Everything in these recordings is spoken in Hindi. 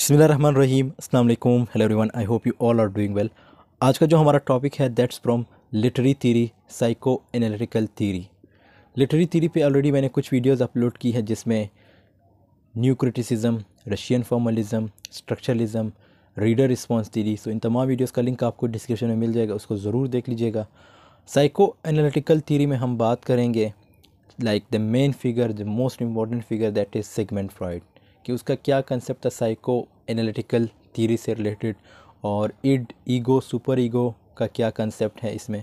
रहीम असल hello everyone I hope you all are doing well आज का जो हमारा टॉपिक है that's from literary theory psycho analytical theory literary theory पे ऑलरेडी मैंने कुछ वीडियोस अपलोड की है जिसमें new criticism Russian formalism structuralism reader response theory so in तमाम वीडियोज़ का लिंक आपको डिस्क्रिप्शन में मिल जाएगा उसको ज़रूर देख लीजिएगा साइको एनालिटिकल थीरी में हम बात करेंगे like the main figure the most important figure that is Sigmund Freud कि उसका क्या कंसेप्ट था साइको एनालिटिकल थीरी से रिलेटेड और इड ईगो सुपर ईगो का क्या कंसेप्ट है इसमें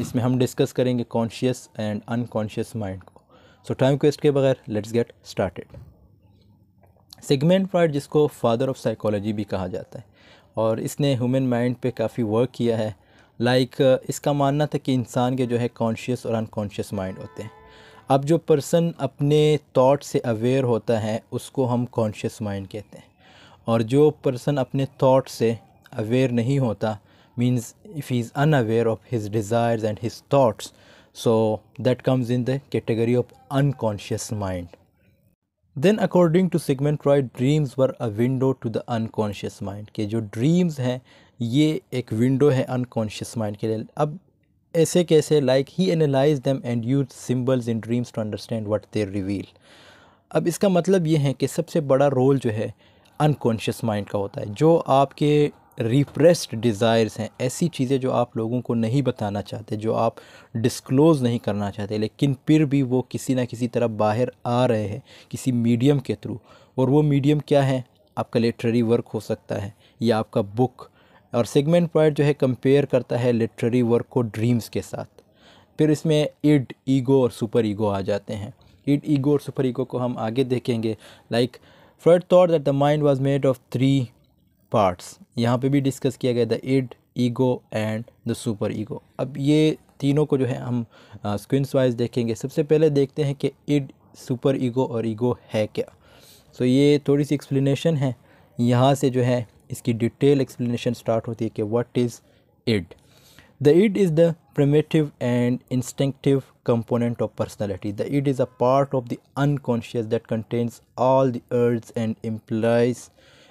इसमें हम डिस्कस करेंगे कॉन्शियस एंड अनकॉन्शियस माइंड को सो टाइम क्वेस्ट के बगैर let's get started Sigmund Freud जिसको फादर ऑफ साइकोलॉजी भी कहा जाता है और इसने ह्यूमन माइंड पे काफ़ी वर्क किया है लाइक like, इसका मानना था कि इंसान के जो है कॉन्शियस और अनकॉन्शियस माइंड होते हैं अब जो पर्सन अपने थॉट से अवेयर होता है उसको हम कॉन्शियस माइंड कहते हैं और जो पर्सन अपने थॉट से अवेयर नहीं होता means if he is unaware of his desires and his thoughts so that comes in the category of unconscious mind then according to Sigmund Roy dreams were a window to the unconscious mind के जो ड्रीम्स हैं ये एक विंडो है अनकॉन्शियस माइंड के लिए अब ऐसे कैसे like he analyse them and use symbols in dreams to understand what there reveal अब इसका मतलब ये है कि सबसे बड़ा रोल जो है अनकॉन्शियस माइंड का होता है जो आपके रिप्रेस्ड डिज़ायर्स हैं ऐसी चीज़ें जो आप लोगों को नहीं बताना चाहते जो आप डिस्क्लोज़ नहीं करना चाहते लेकिन फिर भी वो किसी ना किसी तरह बाहर आ रहे हैं किसी मीडियम के थ्रू और वो मीडियम क्या है आपका लिटरेरी वर्क हो सकता है या आपका बुक और सेगमेंट पॉइंट जो है कंपेयर करता है लिटरेरी वर्क को ड्रीम्स के साथ फिर इसमें इड ईगो और सुपर ईगो आ जाते हैं इड ईगो और सुपर ईगो को हम आगे देखेंगे like Freud thought that the mind was made of three parts यहाँ पे भी डिस्कस किया गया the id ego and the super ego अब ये तीनों को जो है हम स्क्रीन्स वाइज देखेंगे सबसे पहले देखते हैं कि इड सुपर ईगो और ईगो है क्या सो so, ये थोड़ी सी एक्सप्लेनेशन है यहाँ से जो है इसकी डिटेल एक्सप्लेनेशन स्टार्ट होती है कि what is id the id is the primitive and instinctive component of personality the id is a part of the unconscious that contains all the urges and employs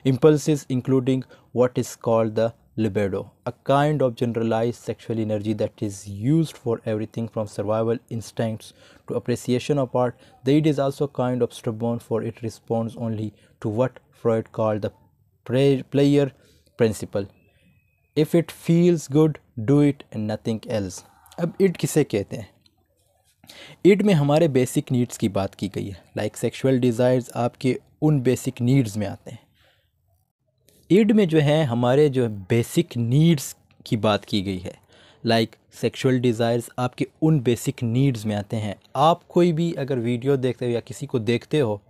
impulse including what is called the libido a kind of generalise sexual energy that is use for everything from survival instinct to appreciation of art the it is also kind of stubborn for it response only to what Freud call the player principle if it feels good do it and nothing else अब इट किसे कहते हैं इट में हमारे बेसिक नीड्स की बात की गई है लाइक सेक्सुअल डिज़ायर्स आपके उन बेसिक नीड्स में आते हैं इड में जो है हमारे जो बेसिक नीड्स की बात की गई है लाइक सेक्सुअल डिज़ायर्स आपके उन बेसिक नीड्स में आते हैं आप कोई भी अगर वीडियो देखते हो या किसी को देखते हो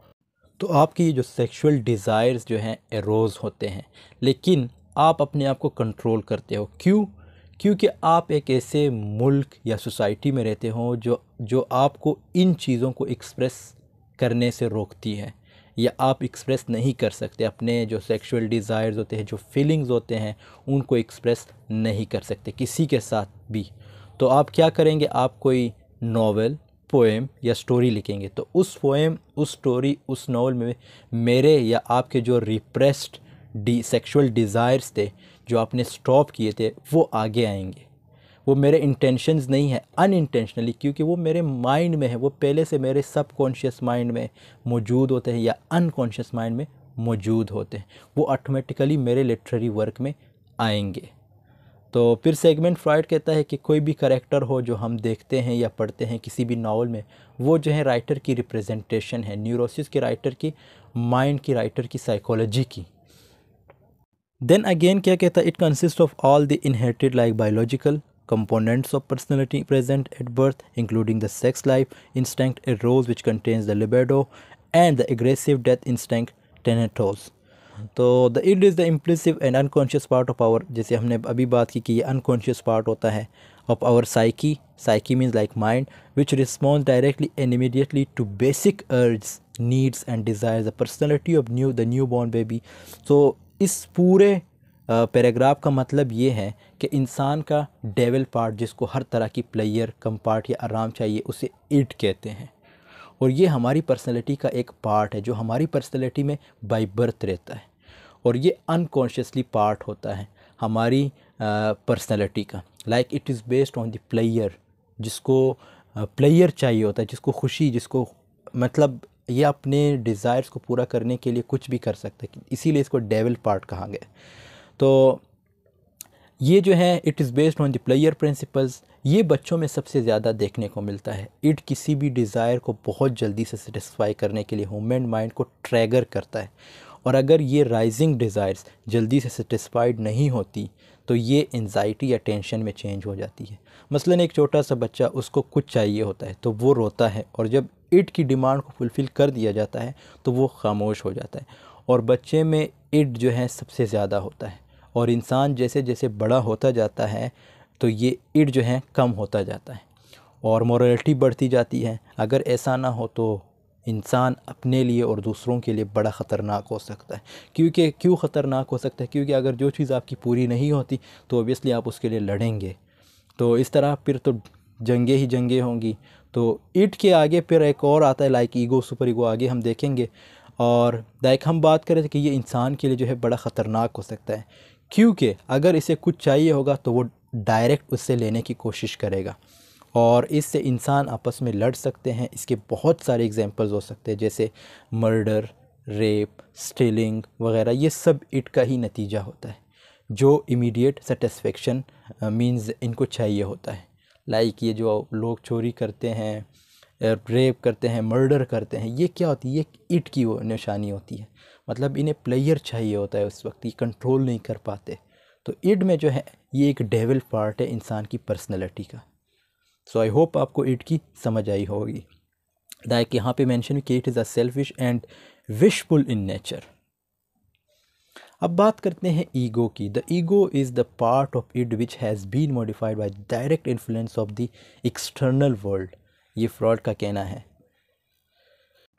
तो आपकी जो सेक्सुअल डिज़ायर्स जो हैं एरोज़ होते हैं लेकिन आप अपने आप को कंट्रोल करते हो क्यों क्योंकि आप एक ऐसे मुल्क या सोसाइटी में रहते हो जो जो आपको इन चीज़ों को एक्सप्रेस करने से रोकती है या आप एक्सप्रेस नहीं कर सकते अपने जो सेक्सुअल डिज़ायर्स होते हैं जो फीलिंग्स होते हैं उनको एक्सप्रेस नहीं कर सकते किसी के साथ भी तो आप क्या करेंगे आप कोई नावल पोएम या स्टोरी लिखेंगे तो उस पोएम उस स्टोरी उस नावल में मेरे या आपके जो रिप्रेस्ड डी सेक्सुअल डिज़ायर्स थे जो आपने स्टॉप किए थे वो आगे आएंगे वो मेरे इंटेंशंस नहीं है इंटेंशनली क्योंकि वो मेरे माइंड में है वो पहले से मेरे सब कॉन्शियस माइंड में मौजूद होते हैं या अनकॉन्शियस माइंड में मौजूद होते हैं वो ऑटोमेटिकली मेरे लिटरेरी वर्क में आएंगे तो फिर सेगमेंट फ्रॉइड कहता है कि कोई भी करेक्टर हो जो हम देखते हैं या पढ़ते हैं किसी भी नावल में वो जो है राइटर की रिप्रेजेंटेशन है न्यूरोसिस के राइटर की माइंड की राइटर की साइकोलॉजी की देन अगेन क्या कहता है it consist of all the inherited like biological components of personality present at birth including the sex life instinct eros which contains the libido and the aggressive death instinct tenetos तो the id is the impulsive and unconscious part of our जैसे हमने अभी बात की कि ये अनकॉन्शियस पार्ट होता है of our psyche psyche means like mind which response directly and immediately to basic urge needs and desire the personality of new the newborn baby so इस पूरे पैराग्राफ का मतलब ये है कि इंसान का डेवल पार्ट जिसको हर तरह की प्लेयर कम पार्ट या आराम चाहिए उसे इट कहते हैं और ये हमारी पर्सनैलिटी का एक पार्ट है जो हमारी पर्सनैलिटी में बाई बर्थ रहता है और ये अनकॉन्शियसली पार्ट होता है हमारी पर्सनैलिटी का like it is based on the pleasure जिसको प्लेयर चाहिए होता है जिसको खुशी जिसको मतलब ये अपने डिज़ायर्स को पूरा करने के लिए कुछ भी कर सकता है इसीलिए इसको डेवल पार्ट कहा गया तो ये जो है it is based on the pleasure principles ये बच्चों में सबसे ज़्यादा देखने को मिलता है इट किसी भी डिज़ायर को बहुत जल्दी से सेटिस्फाई करने के लिए ह्यूमन माइंड को ट्रैगर करता है और अगर ये राइजिंग डिज़ायर्स जल्दी से सेटिस्फाइड नहीं होती तो ये एनजाइटी या टेंशन में चेंज हो जाती है मसलन एक छोटा सा बच्चा उसको कुछ चाहिए होता है तो वो रोता है और जब इट की डिमांड को फुलफ़िल कर दिया जाता है तो वो खामोश हो जाता है और बच्चे में इट जो है सबसे ज़्यादा होता है और इंसान जैसे जैसे बड़ा होता जाता है तो ये इड जो है कम होता जाता है और मोरलिटी बढ़ती जाती है अगर ऐसा ना हो तो इंसान अपने लिए और दूसरों के लिए बड़ा ख़तरनाक हो सकता है क्योंकि क्यों ख़तरनाक हो सकता है क्योंकि अगर जो चीज़ आपकी पूरी नहीं होती तो ओबियसली आप उसके लिए लड़ेंगे तो इस तरह फिर तो जंगे ही जंगे होंगी तो इट के आगे फिर एक और आता है लाइक ईगो सुपर ईगो आगे हम देखेंगे और लाइक हम बात करें कि ये इंसान के लिए जो है बड़ा ख़तरनाक हो सकता है क्योंकि अगर इसे कुछ चाहिए होगा तो वो डायरेक्ट उससे लेने की कोशिश करेगा और इससे इंसान आपस में लड़ सकते हैं इसके बहुत सारे एग्जांपल्स हो सकते हैं जैसे मर्डर रेप स्टीलिंग वगैरह ये सब इट का ही नतीजा होता है जो इमीडिएट सेटिस्फेक्शन मींस इनको चाहिए होता है लाइक ये जो लोग चोरी करते हैं रेप करते हैं मर्डर करते हैं ये क्या होती है ये इट की वो निशानी होती है मतलब इन्हें प्लेयर चाहिए होता है उस वक्त ये कंट्रोल नहीं कर पाते तो इड में जो है ये एक डेवल पार्ट है इंसान की पर्सनैलिटी का सो आई होप आपको इड की समझ आई होगी लाइक यहाँ पे मेंशन कि it is a selfish and wishful in nature अब बात करते हैं ईगो की the ego is the part of id which has been modified by direct influence of the external world ये फ्रॉड का कहना है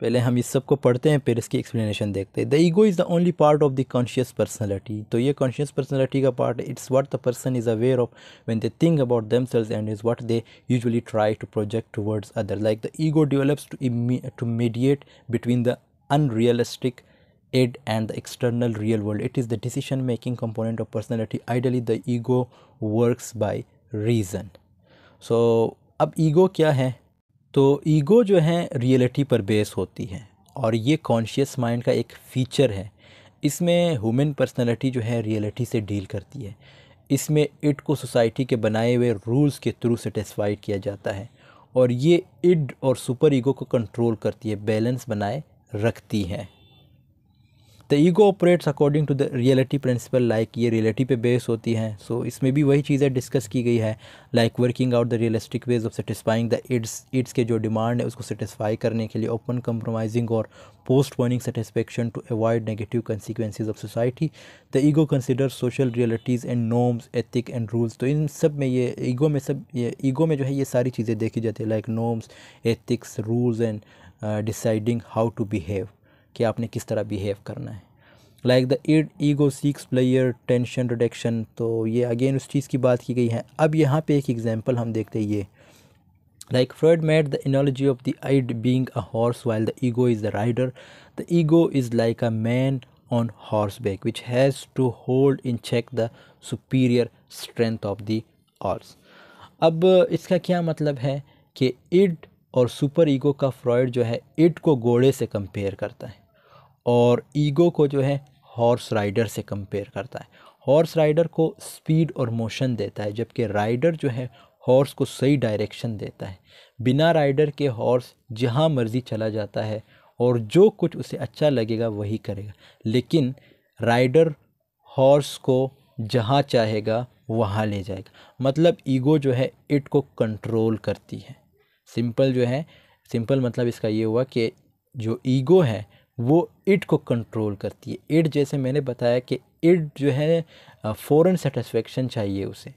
पहले हम इस सब को पढ़ते हैं फिर इसकी एक्सप्लेनेशन देखते हैं the ego is the only part of the conscious personality तो ये कॉन्शियस पर्सनैलिटी का पार्ट है it's what the person is aware of when they think about themselves and is what they usually try to project towards other like the ego develops to mediate between the realistic id and the external real world it is the decision making component of personality ideally the ego workers by reason so अब ईगो क्या है तो ईगो जो है रियलिटी पर बेस होती है और ये कॉन्शियस माइंड का एक फ़ीचर है इसमें ह्यूमन पर्सनैलिटी जो है रियलिटी से डील करती है इसमें इट को सोसाइटी के बनाए हुए रूल्स के थ्रू सेटिस्फाइड किया जाता है और ये इड और सुपर ईगो को कंट्रोल करती है बैलेंस बनाए रखती है the ego operates according to the reality principle like ये रियलिटी पे बेस होती हैं सो so, इसमें भी वही चीज़ें डिस्कस की गई है like working out the realistic ways of satisfying the id's id's के जो डिमांड है उसको सेटिसफाई करने के लिए ओपन कम्प्रोमाइजिंग और postponing satisfaction to avoid negative consequences of society the ego consider social realities and norms ethic and rules तो इन सब में ये ईगो में सब ये ईगो में जो है ये सारी चीज़ें देखी जाती है like norms ethics rules and deciding how to behave कि आपने किस तरह बिहेव करना है like the id ego seeks pleasure tension reduction तो ये अगेन उस चीज़ की बात की गई है अब यहाँ पे एक एग्जांपल हम देखते हैं ये like Freud made the analogy of the id being a horse while the ego is the rider the ego is like a man on horseback which has to hold in check the superior strength of the horse अब इसका क्या मतलब है कि इड और सुपर ईगो का फ्रॉयड जो है इड को घोड़े से कंपेयर करता है और ईगो को जो है हॉर्स राइडर से कंपेयर करता है हॉर्स राइडर को स्पीड और मोशन देता है जबकि राइडर जो है हॉर्स को सही डायरेक्शन देता है बिना राइडर के हॉर्स जहाँ मर्ज़ी चला जाता है और जो कुछ उसे अच्छा लगेगा वही करेगा लेकिन राइडर हॉर्स को जहाँ चाहेगा वहाँ ले जाएगा मतलब ईगो जो है इट को कंट्रोल करती है सिंपल जो है सिंपल मतलब इसका ये हुआ कि जो ईगो है वो इड को कंट्रोल करती है इड जैसे मैंने बताया कि इड जो है फ़ौरन सेटिस्फेक्शन चाहिए उसे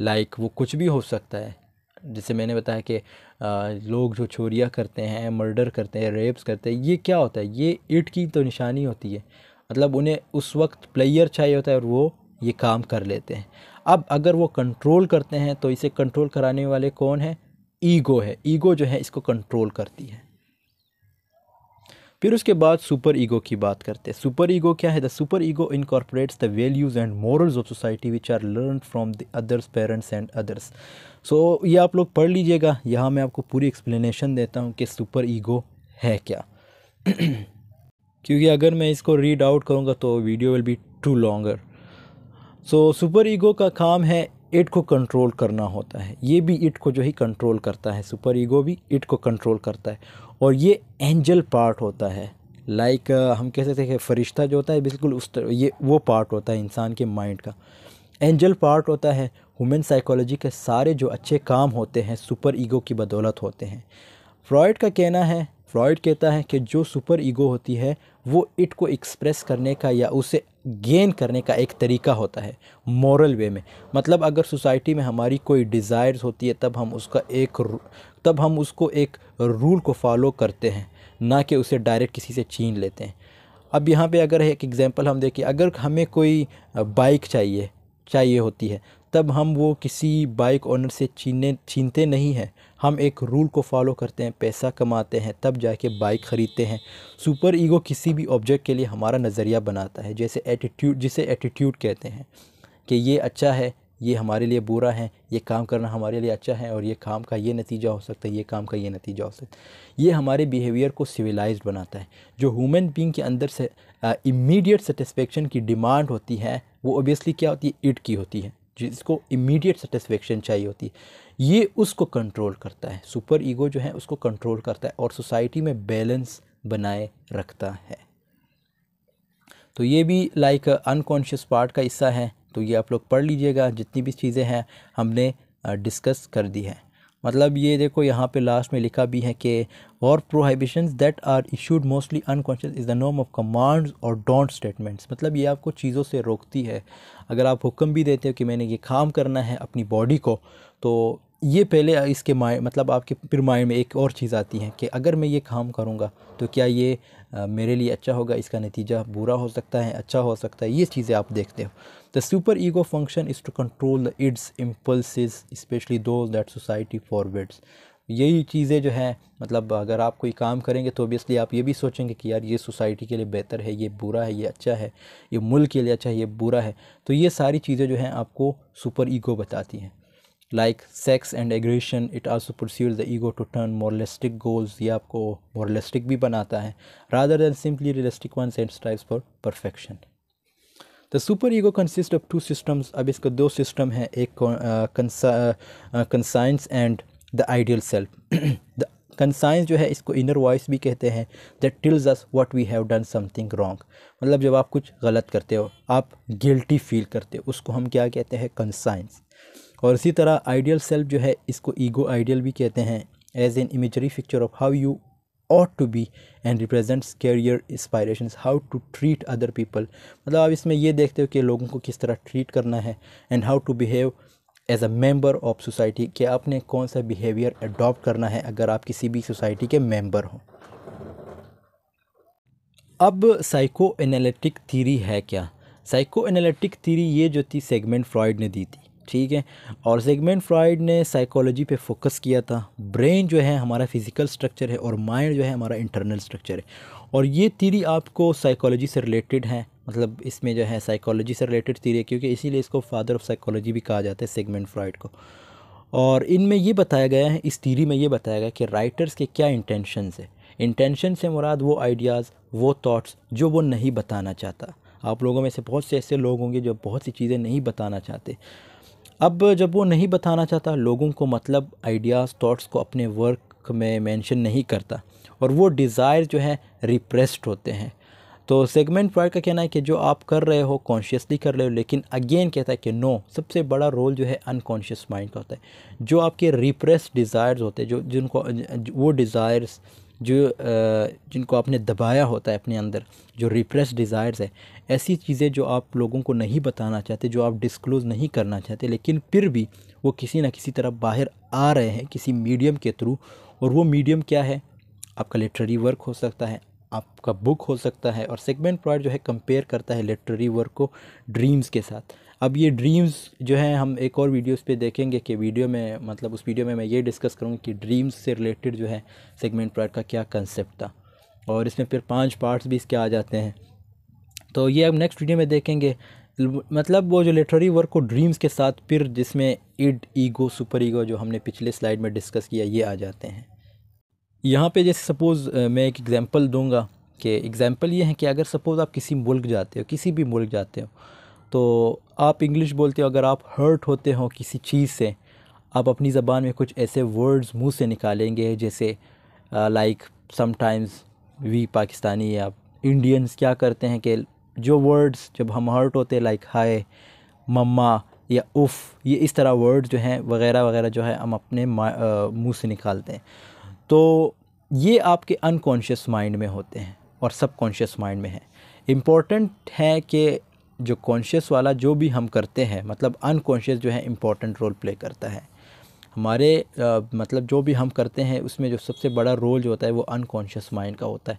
लाइक like, वो कुछ भी हो सकता है जैसे मैंने बताया कि लोग जो चोरियाँ करते हैं मर्डर करते हैं रेप्स करते हैं ये क्या होता है ये इट की तो निशानी होती है मतलब उन्हें उस वक्त प्लेयर चाहिए होता है और वो ये काम कर लेते हैं अब अगर वो कंट्रोल करते हैं तो इसे कंट्रोल कराने वाले कौन है ईगो है ईगो जो है इसको कंट्रोल करती है फिर उसके बाद सुपर ईगो की बात करते हैं सुपर ईगो क्या है the super ego incorporates the values and morals of society which are learn from the others parents and others so ये आप लोग पढ़ लीजिएगा यहाँ मैं आपको पूरी एक्सप्लेनेशन देता हूँ कि सुपर ईगो है क्या क्योंकि अगर मैं इसको रीड आउट करूँगा तो video will be too longer so super ego का काम है इट को कंट्रोल करना होता है ये भी इट को जो ही कंट्रोल करता है सुपर ईगो भी इट को कंट्रोल करता है और ये एंजल पार्ट होता है लाइक like, हम कह सकते हैं फरिश्ता जो होता है बिल्कुल उस तर, ये वो पार्ट होता है इंसान के माइंड का एंजल पार्ट होता है हुमेन साइकोलॉजी के सारे जो अच्छे काम होते हैं सुपर ईगो की बदौलत होते हैं फ्रॉयड का कहना है फ्रॉइड कहता है कि जो सुपर ईगो होती है वो इट को एक्सप्रेस करने का या उसे गेन करने का एक तरीका होता है मॉरल वे में मतलब अगर सोसाइटी में हमारी कोई डिज़ायर्स होती है तब हम उसका एक तब हम उसको एक रूल को फॉलो करते हैं ना कि उसे डायरेक्ट किसी से छीन लेते हैं अब यहाँ पे अगर एक एग्ज़ाम्पल हम देखें अगर हमें कोई बाइक चाहिए चाहिए होती है तब हम वो किसी बाइक ओनर से छीनने छीनते नहीं हैं हम एक रूल को फॉलो करते हैं पैसा कमाते हैं तब जाके बाइक ख़रीदते हैं सुपर ईगो किसी भी ऑब्जेक्ट के लिए हमारा नज़रिया बनाता है जैसे एटीट्यूड जिसे एटीट्यूड कहते हैं कि ये अच्छा है ये हमारे लिए बुरा है ये काम करना हमारे लिए अच्छा है और ये काम का ये नतीजा हो सकता है ये काम का ये नतीजा हो सकता है ये हमारे बिहेवियर को सिविलाइज बनाता है जो ह्यूमन बींग के अंदर से इमीडिएट सेटिस्फेक्शन की डिमांड होती है वो ओबियसली क्या होती है इट की होती है जिसको इमीडिएट सेटिस्फेक्शन चाहिए होती है ये उसको कंट्रोल करता है सुपर ईगो जो है उसको कंट्रोल करता है और सोसाइटी में बैलेंस बनाए रखता है तो ये भी लाइक अनकॉन्शियस पार्ट का हिस्सा है तो ये आप लोग पढ़ लीजिएगा जितनी भी चीज़ें हैं हमने डिस्कस कर दी है मतलब ये देखो यहाँ पे लास्ट में लिखा भी है कि और prohibition that are issued mostly unconscious is the नॉम ऑफ कमांड्स और डोंट स्टेटमेंट्स मतलब ये आपको चीज़ों से रोकती है अगर आप हुक्म भी देते हो कि मैंने ये काम करना है अपनी बॉडी को तो ये पहले इसके माइंड मतलब आपके फिर माइंड में एक और चीज़ आती है कि अगर मैं ये काम करूँगा तो क्या ये मेरे लिए अच्छा होगा इसका नतीजा बुरा हो सकता है अच्छा हो सकता है ये चीज़ें आप देखते हो the super ego function is to control the id's impulse specially those that society forwards यही चीज़ें जो हैं मतलब अगर आप कोई काम करेंगे तो ऑबियसली आप ये भी सोचेंगे कि यार ये सोसाइटी के लिए बेहतर है ये बुरा है ये अच्छा है ये मुल्क के लिए अच्छा है ये बुरा है तो ये सारी चीज़ें जो हैं आपको सुपर ईगो बताती हैं like sex and aggression it also pursues the ego to turn moralistic goals ये aapko moralistic bhi banata hai rather than simply realistic ones and strives for perfection the super the super ego consist of two systems अब इसका दो सिस्टम uh, एक conscience and the ideal self the conscience जो है इसको इनर वॉइस भी कहते हैं that tells us what we have done something wrong मतलब जब आप कुछ गलत करते हो आप गिल्टी फील करते हो उसको हम क्या कहते हैं कंसाइंस और इसी तरह आइडियल सेल्फ जो है इसको ईगो आइडियल भी कहते हैं as an imagery picture of how you ought to be and represents career inspiration how to treat other people मतलब आप इसमें ये देखते हो कि लोगों को किस तरह ट्रीट करना है and how to behave as a member of society कि आपने कौन सा बिहेवियर अडॉप्ट करना है अगर आप किसी भी सोसाइटी के मेम्बर हों अब साइको एनालिटिक थीरी है क्या साइको एनालिटिक थीरी ये जो थी सेगमेंट फ्रॉइड ने दी थी ठीक है और सेगमेंट फ्राइड ने साइकोलॉजी पे फोकस किया था ब्रेन जो है हमारा फिज़िकल स्ट्रक्चर है और माइंड जो है हमारा इंटरनल स्ट्रक्चर है और ये थीरी आपको साइकोलॉजी से रिलेटेड है मतलब इसमें जो है साइकोलॉजी से रिलेटेड थीरी है क्योंकि इसीलिए इसको फादर ऑफ साइकोलॉजी भी कहा जाता है सेगमेंट फ्राइड को और इनमें ये बताया गया है इस थीरी में ये बताया गया कि राइटर्स के क्या इंटेंशन है इंटेंशन से मुराद वो आइडियाज़ वो थाट्स जो वो नहीं बताना चाहता आप लोगों में से बहुत से ऐसे लोग होंगे जो बहुत सी चीज़ें नहीं बताना चाहते अब जब वो नहीं बताना चाहता लोगों को मतलब आइडियाज़ थॉट्स को अपने वर्क में मेंशन नहीं करता और वो डिज़ायर जो है रिप्रेस्ड होते हैं तो सेगमेंट वाइड का कहना है कि जो आप कर रहे हो कॉन्शियसली कर रहे हो लेकिन अगेन कहता है कि नो सबसे बड़ा रोल जो है अनकॉन्शियस माइंड का होता है जो आपके रिप्रेस डिज़ायर्स होते हैं जो जिनको वो डिज़ायर्स जो जिनको आपने दबाया होता है अपने अंदर जो रिप्रेस डिज़ायर्स है ऐसी चीज़ें जो आप लोगों को नहीं बताना चाहते जो आप डिस्क्लोज़ नहीं करना चाहते लेकिन फिर भी वो किसी ना किसी तरह बाहर आ रहे हैं किसी मीडियम के थ्रू और वो मीडियम क्या है आपका लिटरेरी वर्क हो सकता है आपका बुक हो सकता है और सेगमेंट प्रोडक्ट जो है कंपेयर करता है लिटरेरी वर्क को ड्रीम्स के साथ अब ये ड्रीम्स जो है हम एक और वीडियोस पे देखेंगे कि वीडियो में मतलब उस वीडियो में मैं ये डिस्कस करूँगा कि ड्रीम्स से रिलेटेड जो है सेगमेंट प्लॉट का क्या कंसेप्ट था और इसमें फिर पाँच पार्ट्स भी इसके आ जाते हैं तो ये अब नेक्स्ट वीडियो में देखेंगे मतलब वो जो लिटरेरी वर्क को ड्रीम्स के साथ फिर जिसमें इड ईगो सुपर ईगो जो हमने पिछले स्लाइड में डिस्कस किया ये आ जाते हैं यहाँ पे जैसे सपोज़ मैं एक एग्ज़ाम्पल दूंगा कि एग्ज़ैम्पल ये है कि अगर सपोज़ आप किसी मुल्क जाते हो किसी भी मुल्क जाते हो तो आप इंग्लिश बोलते हो अगर आप हर्ट होते हो किसी चीज़ से आप अपनी ज़बान में कुछ ऐसे वर्ड्स मुंह से निकालेंगे जैसे लाइक समटाइम्स वी पाकिस्तानी या इंडियंस क्या करते हैं कि जो वर्ड्स जब हम हर्ट होते लाइक हाय मम्मा या उफ़ ये इस तरह वर्ड्स जो हैं वगैरह वगैरह जो है हम अपने मुंह से निकालते हैं तो ये आपके अनकॉन्शियस माइंड में होते हैं और सब कॉन्शियस माइंड में है इम्पॉर्टेंट है कि जो कॉन्शियस वाला जो भी हम करते हैं मतलब अनकॉन्शियस जो है इम्पॉर्टेंट रोल प्ले करता है हमारे आ, मतलब जो भी हम करते हैं उसमें जो सबसे बड़ा रोल जो होता है वो अनकॉन्शियस माइंड का होता है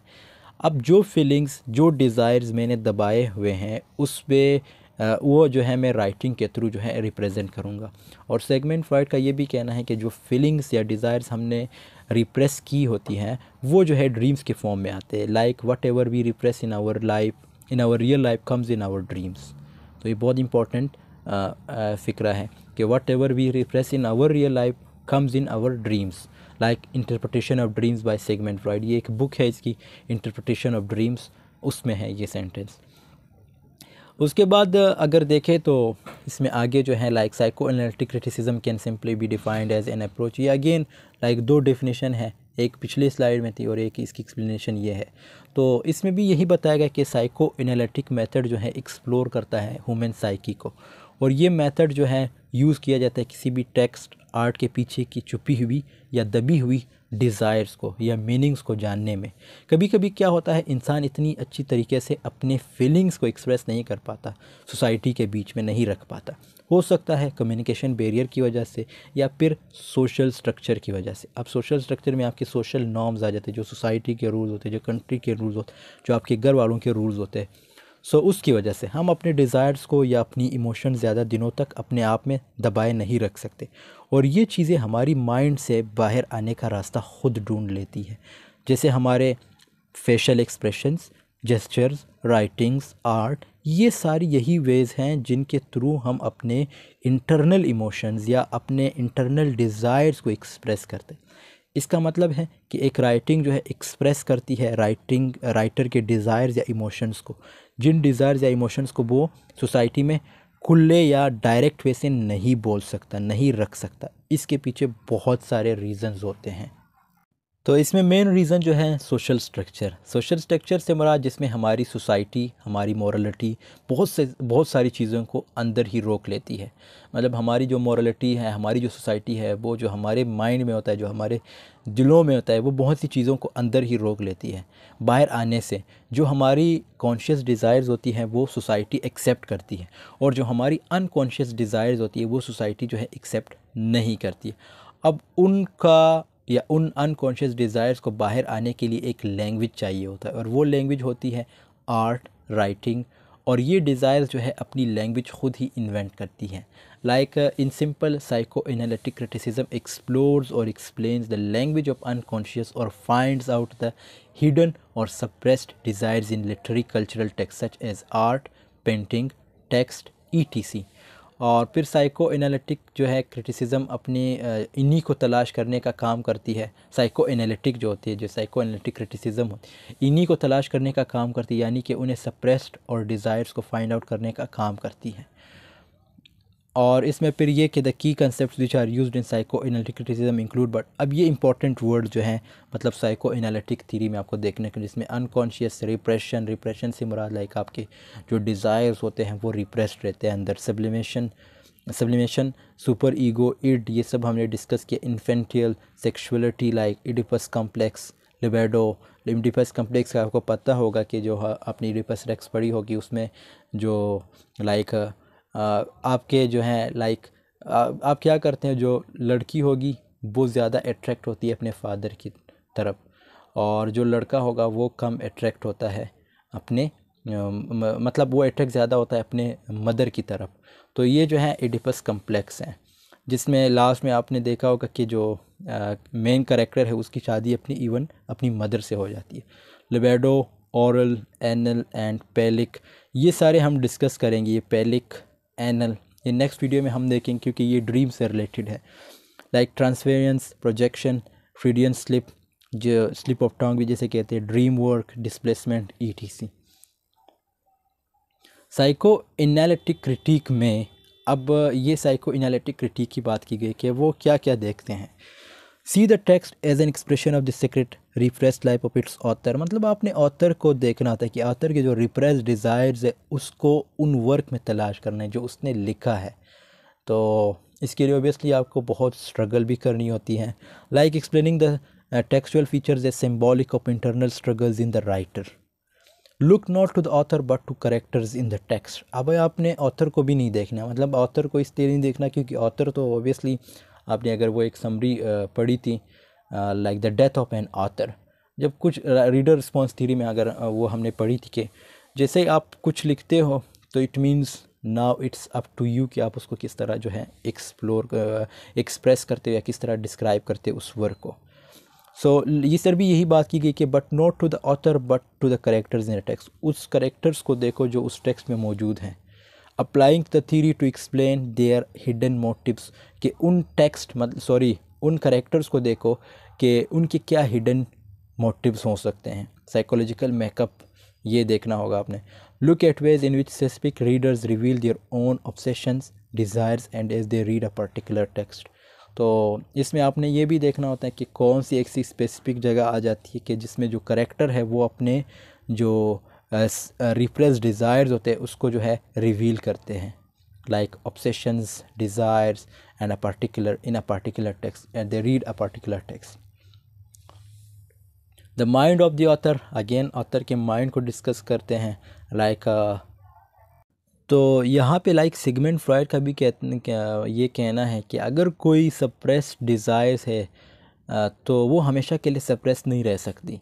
अब जो फीलिंग्स जो डिज़ायर्स मैंने दबाए हुए हैं उस पर वो जो है मैं राइटिंग के थ्रू जो है रिप्रेजेंट करूँगा और सेगमेंट फ्राइड का ये भी कहना है कि जो फीलिंग्स या डिज़ायर्स हमने रिप्रेस की होती हैं वो जो है ड्रीम्स के फॉर्म में आते हैं like whatever we repress in our life in our real life comes in our dreams तो ये बहुत इंपॉर्टेंट uh, uh, फ़िक्रा है कि whatever we repress in our real life comes in our dreams like interpretation of dreams by Sigmund Freud ये एक बुक है इसकी इंटरप्रटेशन ऑफ ड्रीम्स उसमें है ये सेंटेंस उसके बाद uh, अगर देखें तो इसमें आगे जो है like psycho analytic criticism can simply be defined as an approach ये अगेन लाइक दो डेफिनेशन है एक पिछले स्लाइड में थी और एक इसकी एक्सप्लेनेशन ये है तो इसमें भी यही बताया गया कि साइको एनालिटिक मैथड जो है एक्सप्लोर करता है ह्यूमन साइकी को और ये मैथड जो है यूज़ किया जाता है किसी भी टेक्स्ट आर्ट के पीछे की छुपी हुई या दबी हुई डिज़ायर्स को या मीनिंग्स को जानने में कभी कभी क्या होता है इंसान इतनी अच्छी तरीके से अपने फीलिंग्स को एक्सप्रेस नहीं कर पाता सोसाइटी के बीच में नहीं रख पाता हो सकता है कम्युनिकेशन बैरियर की वजह से या फिर सोशल स्ट्रक्चर की वजह से अब सोशल स्ट्रक्चर में आपके सोशल नॉर्म्स आ जाते हैं जो सोसाइटी के रूल्स होते हैं जो कंट्री के रूल्स होते हैं जो आपके घर वालों के रूल्स होते हैं सो so, उसकी वजह से हम अपने डिज़ायर्स को या अपनी इमोशन ज़्यादा दिनों तक अपने आप में दबाए नहीं रख सकते और ये चीज़ें हमारी माइंड से बाहर आने का रास्ता खुद ढूंढ लेती है जैसे हमारे facial expressions gestures writings art ये सारी यही वेज़ हैं जिनके थ्रू हम अपने इंटरनल इमोशंस या अपने इंटरनल डिज़ायर्स को एक्सप्रेस करते हैं इसका मतलब है कि एक राइटिंग जो है एक्सप्रेस करती है राइटिंग राइटर के डिज़ायर्स या इमोशंस को जिन डिज़ायर्स या इमोशंस को वो सोसाइटी में खुले या डायरेक्ट वे से नहीं बोल सकता नहीं रख सकता इसके पीछे बहुत सारे रीजंस होते हैं तो इसमें मेन रीज़न जो है सोशल स्ट्रक्चर सोशल स्ट्रक्चर से मरा जिसमें हमारी सोसाइटी हमारी मॉरलिटी बहुत से बहुत सारी चीज़ों को अंदर ही रोक लेती है मतलब हमारी जो मॉरलिटी है हमारी जो सोसाइटी है वो जो हमारे माइंड में होता है जो हमारे दिलों में होता है वो बहुत सी चीज़ों को अंदर ही रोक लेती है बाहर आने से जो हमारी कॉन्शियस डिज़ायर्स होती हैं वो सोसाइटी एक्सेप्ट करती है और जो हमारी अनकॉन्शियस डिज़ायर्स होती है वो सोसाइटी जो है एक्सेप्ट नहीं करती है अब उनका या उन अनकॉन्शियस डिज़ायर्स को बाहर आने के लिए एक लैंग्वेज चाहिए होता है और वो लैंग्वेज होती है आर्ट राइटिंग और ये डिज़ायर्स जो है अपनी लैंग्वेज खुद ही इन्वेंट करती हैं like in simple psycho analytic criticism explores और explains the language of unconscious और फाइंड्स आउट द हिडन और suppressed desires in literary cultural text such as art painting text E T C और फिर साइको एनालिटिक जो है क्रिटिसिज्म अपनी इन्हीं को तलाश करने का काम करती है साइको एनालिटिक जो होती है जो साइको एनालिटिक क्रिटिसिज्म होती है इन्हीं को तलाश करने का काम करती है यानी कि उन्हें सप्रेस्ड और डिज़ायर्स को फाइंड आउट करने का काम करती है और इसमें फिर ये कि the key concept which are use in psycho analytic criticism include but अब ये इंपॉर्टेंट वर्ड जो हैं मतलब साइको एनालिटिक थीरी में आपको देखने को जिसमें अनकॉन्शियस रिप्रेशन रिप्रेशन से मुराद लाइक आपके जो डिज़ायर्स होते हैं वो रिप्रेस्ड रहते हैं अंदर sublimation sublimation super ego id ये सब हमने डिस्कस किया infantile sexuality like Oedipus complex libido Oedipus complex का आपको पता होगा कि जो अपनी इडिपस रेक्स पड़ी होगी उसमें जो लाइक like, आपके जो हैं लाइक आप क्या करते हैं जो लड़की होगी वो ज़्यादा अट्रैक्ट होती है अपने फादर की तरफ और जो लड़का होगा वो कम अट्रैक्ट होता है अपने मतलब वो अट्रैक्ट ज़्यादा होता है अपने मदर की तरफ तो ये जो है एडिपस कम्प्लेक्स हैं जिसमें लास्ट में आपने देखा होगा कि जो मेन करेक्टर है उसकी शादी अपनी इवन अपनी मदर से हो जाती है लिबेडो औरल एनल एंड पेलिक ये सारे हम डिस्कस करेंगे ये पेलिक एनल ये नेक्स्ट वीडियो में हम देखेंगे क्योंकि ये ड्रीम से रिलेटेड है like transference projection Freudian slip जो स्लिप ऑफ टॉन्ग भी जैसे कहते हैं dream work displacement see psychoanalytic critic में अब ये साइको इनालिटिक क्रिटिक की बात की गई कि वो क्या क्या देखते हैं see the text as an expression of the secret repressed life of its author मतलब आपने ऑथर को देखना होता है कि ऑथर के जो रिप्रेस डिज़ायर्स है उसको उन वर्क में तलाश करना है जो उसने लिखा है तो इसके लिए ओबियसली आपको बहुत स्ट्रगल भी करनी होती है like explaining the textual features a symbolic of internal struggles in the writer look not to the author but to characters in the text अब आपने ऑथर को भी नहीं देखना मतलब ऑथर को इसलिए नहीं देखना क्योंकि ऑथर तो ओबियसली आपने अगर वो एक समरी पढ़ी थी like the death of an author जब कुछ रीडर रिस्पॉन्स थीरी में अगर वो हमने पढ़ी थी कि जैसे ही आप कुछ लिखते हो तो it means now it's up to you कि आप उसको किस तरह जो है एक्सप्लोर एक्सप्रेस करते हो या किस तरह डिस्क्राइब करते हो उस वर्क को सो so, ये सर भी यही बात की गई कि but not to the author but to the characters in text उस करेक्टर्स को देखो जो उस टेक्स्ट में मौजूद हैं applying the theory to explain their hidden motives कि उन टेक्स्ट मतलब सॉरी उन करेक्टर्स को देखो कि उनके क्या हिडन मोटिव्स हो सकते हैं साइकोलॉजिकल मेकअप ये देखना होगा आपने look at ways in which specific readers reveal their own obsessions desires and as they read a particular text तो इसमें आपने ये भी देखना होता है कि कौन सी एक सी स्पेसिफिक जगह आ जाती है कि जिसमें जो करेक्टर है वो अपने जो रिप्रेस डिज़ायर्स होते हैं उसको जो है रिवील करते हैं like obsessions desires and a particular in a particular text and they read a particular text the mind of the author again author के माइंड को डिस्कस करते हैं लाइक like, uh, तो यहाँ पे लाइक सिगमेंट फ्रॉयड का भी कहते ये कहना है कि अगर कोई सप्रेस डिज़ायर्स है तो वो हमेशा के लिए सप्रेस नहीं रह सकती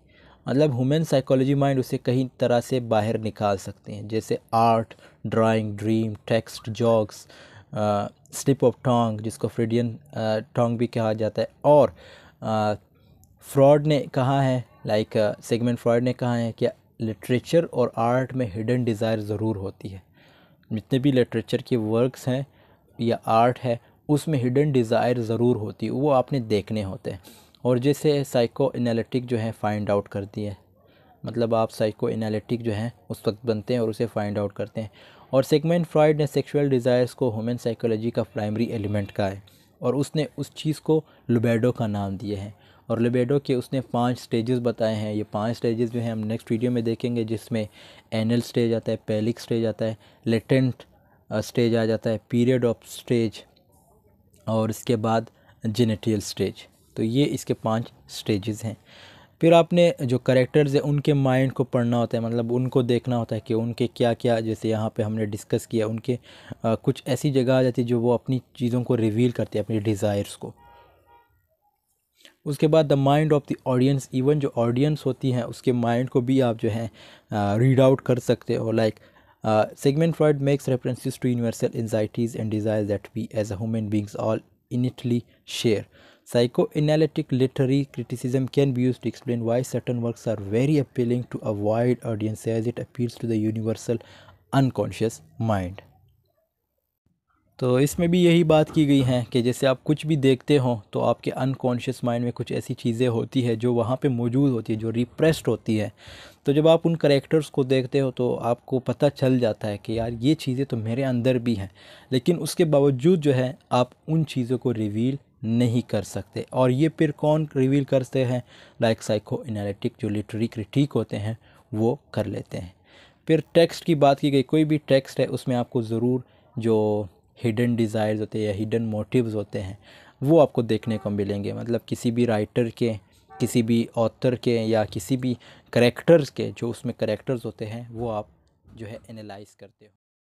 मतलब ह्यूमन साइकोलॉजी माइंड उसे कहीं तरह से बाहर निकाल सकते हैं जैसे art drawing dream text jokes slip of tongue जिसको फ्रीडियन टोंग भी कहा जाता है और फ्रॉड ने कहा है लाइक सेगमेंट फ्रॉड ने कहा है कि लिटरेचर और आर्ट में हिडन डिज़ायर ज़रूर होती है जितने भी लिटरेचर के वर्क्स हैं या आर्ट है उसमें हिडन डिज़ायर ज़रूर होती है वो आपने देखने होते हैं और जैसे साइको एनालिटिक जो है फाइंड आउट करती है मतलब आप साइको एनालिटिक जो है उस वक्त बनते हैं और उसे फाइंड आउट करते हैं और सेगमेंट फ्राइड ने सेक्सुअल डिज़ायर्स को ह्यूमन साइकोलॉजी का प्राइमरी एलिमेंट कहा है और उसने उस चीज़ को लुबेडो का नाम दिया है और लुबेडो के उसने पांच स्टेजेस बताए हैं ये पांच स्टेजेस जो हैं हम नेक्स्ट वीडियो में देखेंगे जिसमें एनल स्टेज आता है पेलिक स्टेज आता है लेटेंट स्टेज आ जाता है पीरियड ऑफ स्टेज और इसके बाद जेनेटियल स्टेज तो ये इसके पांच स्टेजेस हैं फिर आपने जो करेक्टर्स हैं उनके माइंड को पढ़ना होता है मतलब उनको देखना होता है कि उनके क्या क्या जैसे यहाँ पे हमने डिस्कस किया उनके आ, कुछ ऐसी जगह आ जाती है जो वो अपनी चीज़ों को रिवील करते हैं अपनी डिज़ायर्स को उसके बाद the mind of the audience even जो ऑडियंस होती हैं उसके माइंड को भी आप जो है रीड आउट कर सकते हो like Sigmund Freud makes references to universal anxieties and desire that we as a human beings all innately share Psychoanalytic literary criticism can be used to explain why certain works are very appealing to a wide audience as it appeals to the universal unconscious mind. तो इसमें भी यही बात की गई है कि जैसे आप कुछ भी देखते हो तो आपके अनकॉन्शियस माइंड में कुछ ऐसी चीज़ें होती है जो वहाँ पे मौजूद होती है जो रिप्रेस्ड होती है तो जब आप उन करेक्टर्स को देखते हो तो आपको पता चल जाता है कि यार ये चीज़ें तो मेरे अंदर भी हैं लेकिन उसके बावजूद जो है आप उन चीज़ों को रिवील नहीं कर सकते और ये फिर कौन रिवील करते हैं लाइक साइको एनालिटिक जो लिटरी क्रिटिक होते हैं वो कर लेते हैं फिर टेक्स्ट की बात की गई कोई भी टेक्स्ट है उसमें आपको ज़रूर जो हिडन डिज़ायर्स होते हैं या हिडन मोटिव्स होते हैं वो आपको देखने को मिलेंगे मतलब किसी भी राइटर के किसी भी ऑथर के या किसी भी करेक्टर्स के जो उसमें करेक्टर्स होते हैं वो आप जो है एनालाइज करते हो